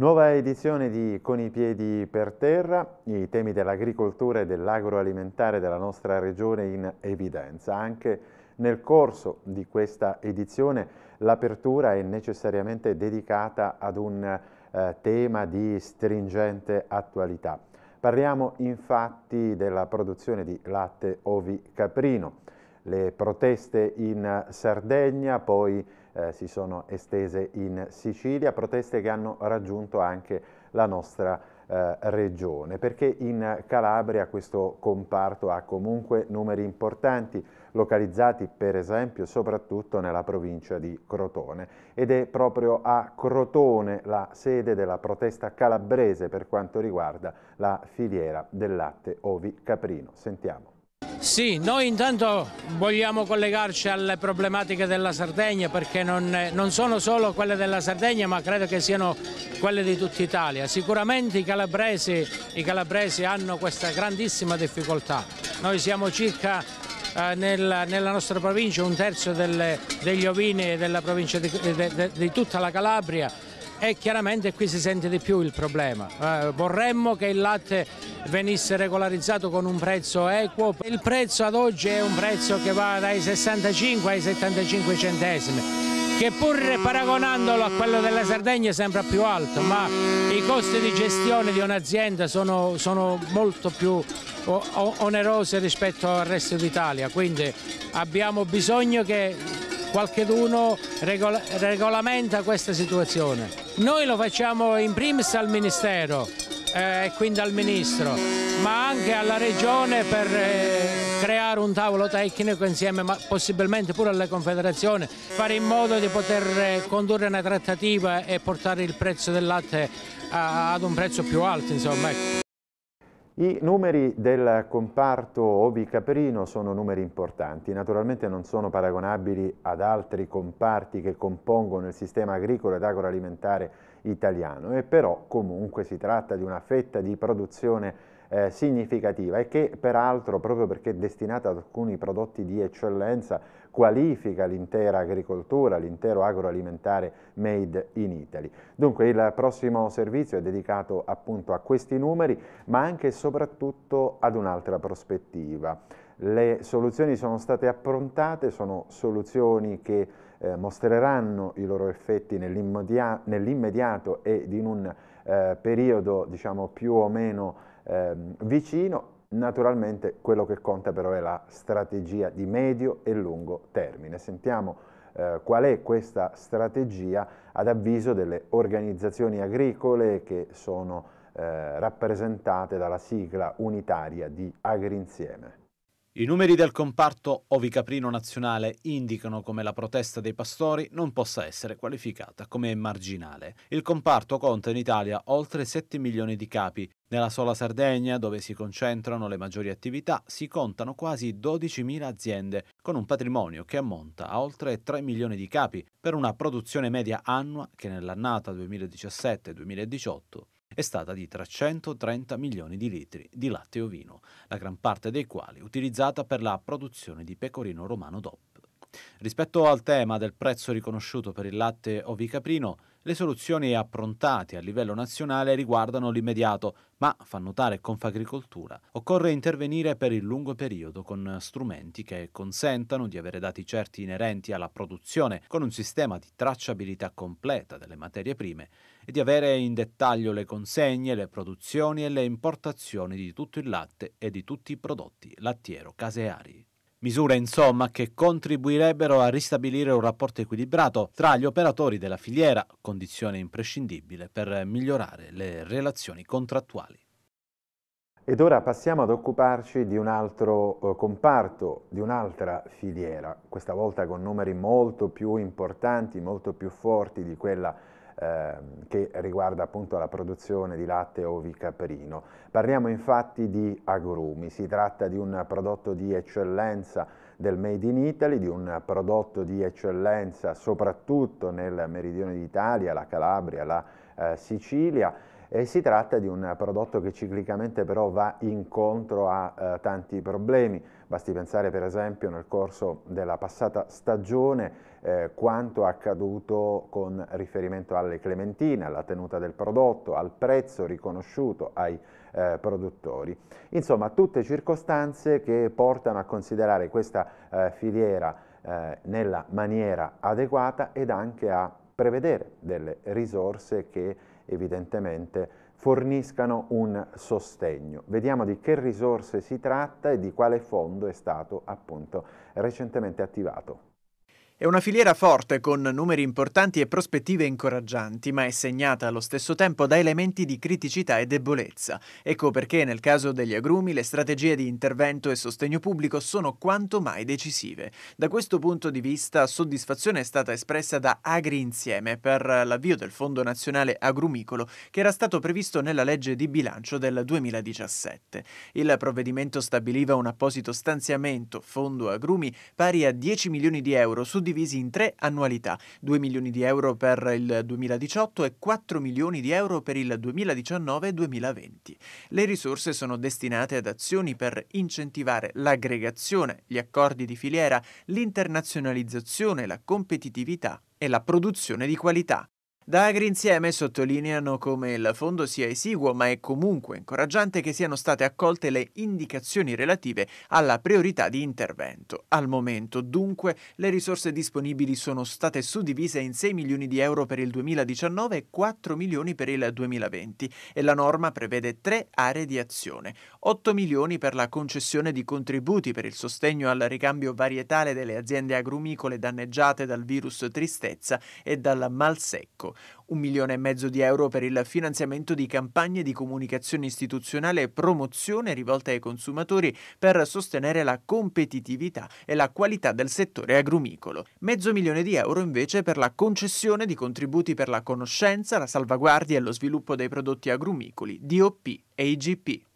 Nuova edizione di Con i piedi per terra, i temi dell'agricoltura e dell'agroalimentare della nostra regione in evidenza. Anche nel corso di questa edizione l'apertura è necessariamente dedicata ad un eh, tema di stringente attualità. Parliamo infatti della produzione di latte ovi caprino le proteste in Sardegna, poi eh, si sono estese in Sicilia, proteste che hanno raggiunto anche la nostra eh, regione, perché in Calabria questo comparto ha comunque numeri importanti, localizzati per esempio soprattutto nella provincia di Crotone ed è proprio a Crotone la sede della protesta calabrese per quanto riguarda la filiera del latte ovi caprino. Sentiamo. Sì, noi intanto vogliamo collegarci alle problematiche della Sardegna perché non, non, sono solo quelle della Sardegna ma credo che siano quelle di tutta Italia. Sicuramente i calabresi, i calabresi hanno questa grandissima difficoltà. Noi siamo circa eh, nel, nella nostra provincia un terzo delle, degli ovini della provincia di, de, de, di tutta la Calabria e chiaramente qui si sente di più il problema. Eh, vorremmo che il latte venisse regolarizzato con un prezzo equo. Il prezzo ad oggi è un prezzo che va dai 65 ai 75 centesimi che pur paragonandolo a quello della Sardegna sembra più alto, ma i costi di gestione di un'azienda sono, sono molto più onerosi rispetto al resto d'Italia, quindi abbiamo bisogno che qualcheduno regola regolamenta questa situazione. Noi lo facciamo in primis al Ministero eh, e eh, quindi al Ministro, ma anche alla Regione per eh, creare un tavolo tecnico insieme, ma possibilmente pure alle confederazioni, fare in modo di poter eh, condurre una trattativa e portare il prezzo del latte a, ad un prezzo più alto. Insomma. Ecco. I numeri del comparto Ovi Caperino sono numeri importanti, naturalmente non sono paragonabili ad altri comparti che compongono il sistema agricolo ed agroalimentare italiano, e però comunque si tratta di una fetta di produzione eh, significativa e che peraltro proprio perché è destinata ad alcuni prodotti di eccellenza qualifica l'intera agricoltura, l'intero agroalimentare made in Italy. Dunque il prossimo servizio è dedicato appunto a questi numeri ma anche e soprattutto ad un'altra prospettiva. Le soluzioni sono state approntate, sono soluzioni che eh, mostreranno i loro effetti nell'immediato ed in un eh, periodo diciamo più o meno ehm, vicino. Naturalmente quello che conta però è la strategia di medio e lungo termine. Sentiamo eh, qual è questa strategia ad avviso delle organizzazioni agricole che sono eh, rappresentate dalla sigla unitaria di Agrinsieme. I numeri del comparto ovicaprino nazionale indicano come la protesta dei pastori non possa essere qualificata come marginale. Il comparto conta in Italia oltre 7 milioni di capi. Nella sola Sardegna, dove si concentrano le maggiori attività, si contano quasi 12.000 aziende, con un patrimonio che ammonta a oltre 3 milioni di capi, per una produzione media annua che nell'annata 2017-2018 è stata di 330 milioni di litri di latte ovino, la gran parte dei quali utilizzata per la produzione di pecorino romano DOP. Rispetto al tema del prezzo riconosciuto per il latte ovicaprino, le soluzioni approntate a livello nazionale riguardano l'immediato, ma, fa notare Confagricoltura, occorre intervenire per il lungo periodo con strumenti che consentano di avere dati certi inerenti alla produzione, con un sistema di tracciabilità completa delle materie prime e di avere in dettaglio le consegne, le produzioni e le importazioni di tutto il latte e di tutti i prodotti lattiero-caseari. Misure insomma che contribuirebbero a ristabilire un rapporto equilibrato tra gli operatori della filiera, condizione imprescindibile per migliorare le relazioni contrattuali. Ed ora passiamo ad occuparci di un altro eh, comparto, di un'altra filiera, questa volta con numeri molto più importanti, molto più forti di quella Ehm, che riguarda appunto la produzione di latte ovicaprino. Parliamo infatti di agrumi, si tratta di un prodotto di eccellenza del Made in Italy, di un prodotto di eccellenza soprattutto nel meridione d'Italia, la Calabria, la eh, Sicilia, e si tratta di un prodotto che ciclicamente però va incontro a eh, tanti problemi Basti pensare per esempio nel corso della passata stagione eh, quanto accaduto con riferimento alle clementine, alla tenuta del prodotto, al prezzo riconosciuto ai eh, produttori. Insomma, tutte circostanze che portano a considerare questa eh, filiera eh, nella maniera adeguata ed anche a prevedere delle risorse che evidentemente forniscano un sostegno. Vediamo di che risorse si tratta e di quale fondo è stato appunto recentemente attivato. È una filiera forte con numeri importanti e prospettive incoraggianti, ma è segnata allo stesso tempo da elementi di criticità e debolezza. Ecco perché nel caso degli agrumi le strategie di intervento e sostegno pubblico sono quanto mai decisive. Da questo punto di vista soddisfazione è stata espressa da Agri Insieme per l'avvio del Fondo Nazionale Agrumicolo che era stato previsto nella legge di bilancio del 2017. Il provvedimento stabiliva un apposito stanziamento, fondo agrumi, pari a 10 milioni di euro su suddivisi in tre annualità, 2 milioni di euro per il 2018 e 4 milioni di euro per il 2019 2020. Le risorse sono destinate ad azioni per incentivare l'aggregazione, gli accordi di filiera, l'internazionalizzazione, la competitività e la produzione di qualità. Da Agri Insieme sottolineano come il fondo sia esiguo, ma è comunque incoraggiante che siano state accolte le indicazioni relative alla priorità di intervento. Al momento, dunque, le risorse disponibili sono state suddivise in 6 milioni di euro per il 2019 e 4 milioni per il 2020 e la norma prevede tre aree di azione, 8 milioni per la concessione di contributi per il sostegno al ricambio varietale delle aziende agrumicole danneggiate dal virus tristezza e dal malsecco un milione e mezzo di euro per il finanziamento di campagne di comunicazione istituzionale e promozione rivolte ai consumatori per sostenere la competitività e la qualità del settore agrumicolo. Mezzo milione di euro invece per la concessione di contributi per la conoscenza, la salvaguardia e lo sviluppo dei prodotti agrumicoli, DOP e IGP.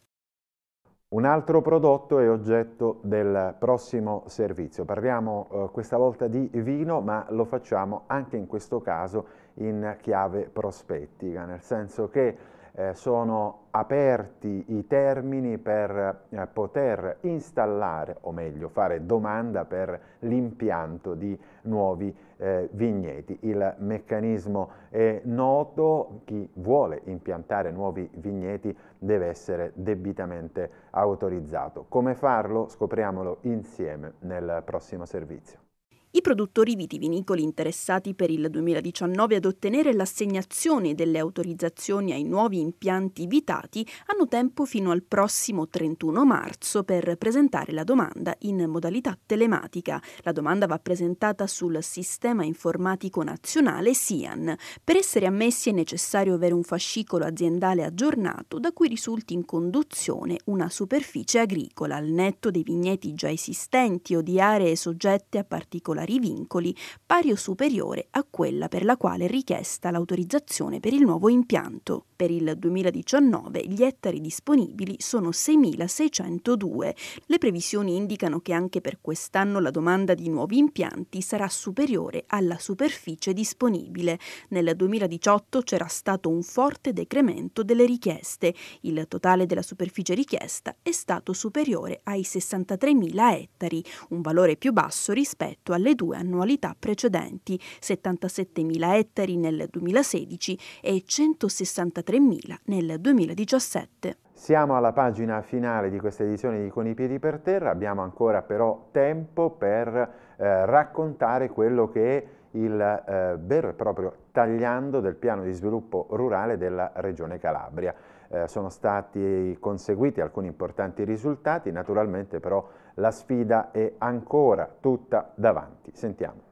Un altro prodotto è oggetto del prossimo servizio. Parliamo eh, questa volta di vino, ma lo facciamo anche in questo caso in chiave prospettica, nel senso che eh, sono aperti i termini per eh, poter installare, o meglio fare domanda per l'impianto di nuovi eh, vigneti. Il meccanismo è noto, chi vuole impiantare nuovi vigneti deve essere debitamente autorizzato. Come farlo? Scopriamolo insieme nel prossimo servizio. I produttori vitivinicoli interessati per il 2019 ad ottenere l'assegnazione delle autorizzazioni ai nuovi impianti vitati hanno tempo fino al prossimo 31 marzo per presentare la domanda in modalità telematica. La domanda va presentata sul sistema informatico nazionale SIAN. Per essere ammessi è necessario avere un fascicolo aziendale aggiornato da cui risulti in conduzione una superficie agricola al netto dei vigneti già esistenti o di aree soggette a particolari particolari vincoli, pari o superiore a quella per la quale è richiesta l'autorizzazione per il nuovo impianto per il 2019 gli ettari disponibili sono 6.602. Le previsioni indicano che anche per quest'anno la domanda di nuovi impianti sarà superiore alla superficie disponibile. Nel 2018 c'era stato un forte decremento delle richieste. Il totale della superficie richiesta è stato superiore ai 63.000 ettari, un valore più basso rispetto alle due annualità precedenti, 77.000 ettari nel 2016 e 163.000 3.000 nel 2017. Siamo alla pagina finale di questa edizione di Con i piedi per terra, abbiamo ancora però tempo per eh, raccontare quello che è il eh, vero e proprio tagliando del piano di sviluppo rurale della Regione Calabria. Eh, sono stati conseguiti alcuni importanti risultati, naturalmente però la sfida è ancora tutta davanti. Sentiamo.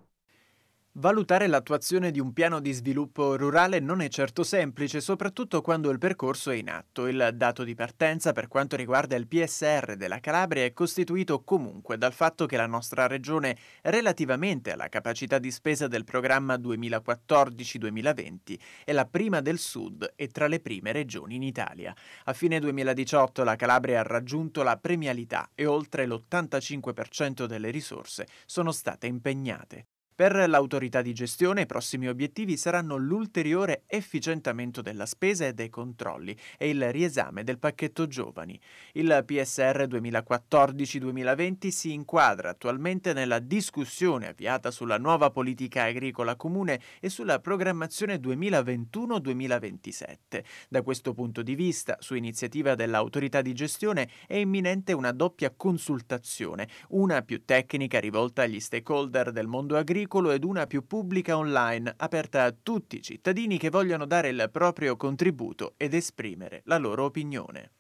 Valutare l'attuazione di un piano di sviluppo rurale non è certo semplice, soprattutto quando il percorso è in atto. Il dato di partenza per quanto riguarda il PSR della Calabria è costituito comunque dal fatto che la nostra regione, relativamente alla capacità di spesa del programma 2014-2020, è la prima del sud e tra le prime regioni in Italia. A fine 2018 la Calabria ha raggiunto la premialità e oltre l'85% delle risorse sono state impegnate. Per l'autorità di gestione i prossimi obiettivi saranno l'ulteriore efficientamento della spesa e dei controlli e il riesame del pacchetto giovani. Il PSR 2014-2020 si inquadra attualmente nella discussione avviata sulla nuova politica agricola comune e sulla programmazione 2021-2027. Da questo punto di vista, su iniziativa dell'autorità di gestione, è imminente una doppia consultazione, una più tecnica rivolta agli stakeholder del mondo agricolo circolo ed una più pubblica online, aperta a tutti i cittadini che vogliono dare il proprio contributo ed esprimere la loro opinione.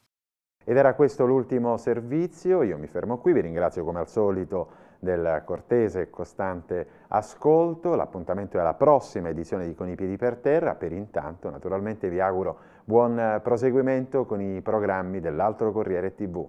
Ed era questo l'ultimo servizio, io mi fermo qui, vi ringrazio come al solito del cortese e costante ascolto, l'appuntamento è alla prossima edizione di Con i piedi per terra, per intanto naturalmente vi auguro buon proseguimento con i programmi dell'altro Corriere TV.